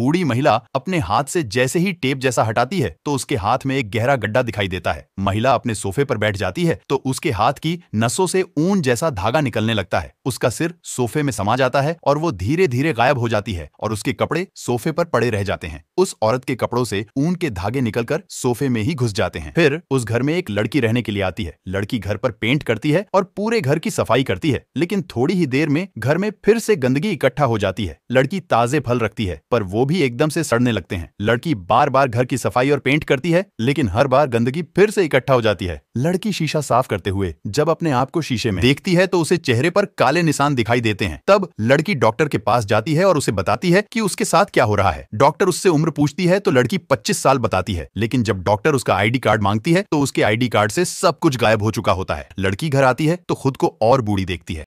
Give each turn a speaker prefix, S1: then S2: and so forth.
S1: बूढ़ी महिला अपने हाथ से जैसे ही टेप जैसा हटाती है तो उसके हाथ में एक गहरा गड्ढा दिखाई देता है महिला अपने सोफे पर बैठ जाती है तो उसके हाथ की नसों से ऊन जैसा धागा निकलने लगता है उसका सिर सोफे में समा जाता है और वो धीरे धीरे गायब हो जाती है और उसके कपड़े सोफे पर पड़े रह जाते हैं उस औरत के कपड़ों से ऊन के धागे निकलकर सोफे में ही घुस जाते हैं फिर उस घर में एक लड़की रहने के लिए आती है लड़की घर पर पेंट करती है और पूरे घर की सफाई करती है लेकिन थोड़ी ही देर में घर में फिर से गंदगी इकट्ठा हो जाती है लड़की ताजे फल रखती है पर वो भी एकदम से सड़ने लगते हैं लड़की बार बार घर की सफाई और पेंट करती है लेकिन हर बार गंदगी फिर से इकट्ठा हो जाती है लड़की शीशा साफ करते हुए जब अपने आप को शीशे में देखती है तो उसे चेहरे पर काले निशान दिखाई देते हैं तब लड़की डॉक्टर के पास जाती है और उसे बताती है की उसके साथ क्या हो रहा है डॉक्टर उससे उम्र पूछती है तो लड़की पच्चीस साल बताती है लेकिन जब डॉक्टर उसका आई कार्ड मांगती है तो उसके आई कार्ड से सब कुछ गायब हो चुका होता है लड़की घर आती है तो खुद को और बूढ़ी देखती है